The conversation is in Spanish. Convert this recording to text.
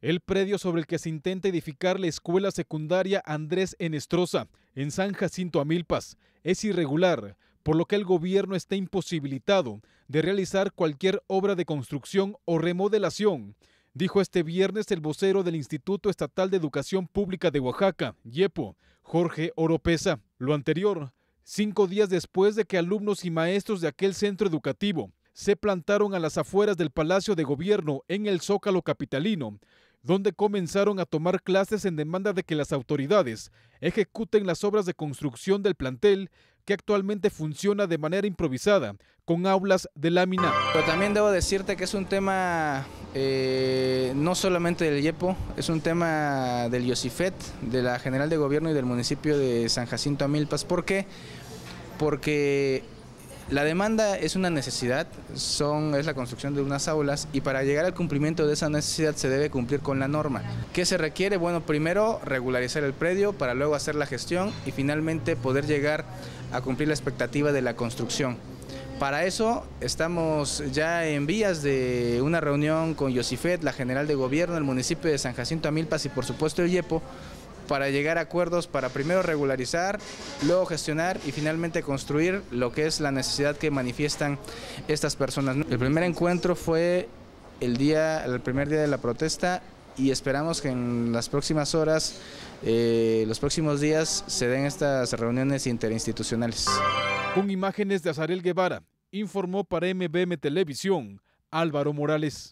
el predio sobre el que se intenta edificar la escuela secundaria Andrés Enestroza en San Jacinto Amilpas, es irregular, por lo que el gobierno está imposibilitado de realizar cualquier obra de construcción o remodelación, dijo este viernes el vocero del Instituto Estatal de Educación Pública de Oaxaca, YEPO, Jorge Oropesa. Lo anterior, cinco días después de que alumnos y maestros de aquel centro educativo se plantaron a las afueras del Palacio de Gobierno en el Zócalo Capitalino donde comenzaron a tomar clases en demanda de que las autoridades ejecuten las obras de construcción del plantel que actualmente funciona de manera improvisada, con aulas de lámina. Pero también debo decirte que es un tema eh, no solamente del YEPO, es un tema del YOSIFET, de la General de Gobierno y del municipio de San Jacinto Amilpas. ¿Por qué? Porque la demanda es una necesidad, son, es la construcción de unas aulas y para llegar al cumplimiento de esa necesidad se debe cumplir con la norma. ¿Qué se requiere? Bueno, primero regularizar el predio para luego hacer la gestión y finalmente poder llegar a cumplir la expectativa de la construcción. Para eso estamos ya en vías de una reunión con Yosifet, la general de gobierno, el municipio de San Jacinto Amilpas y por supuesto el YEPO, para llegar a acuerdos para primero regularizar, luego gestionar y finalmente construir lo que es la necesidad que manifiestan estas personas. El primer encuentro fue el día, el primer día de la protesta y esperamos que en las próximas horas, eh, los próximos días, se den estas reuniones interinstitucionales. Con imágenes de Azarel Guevara, informó para MBM Televisión Álvaro Morales.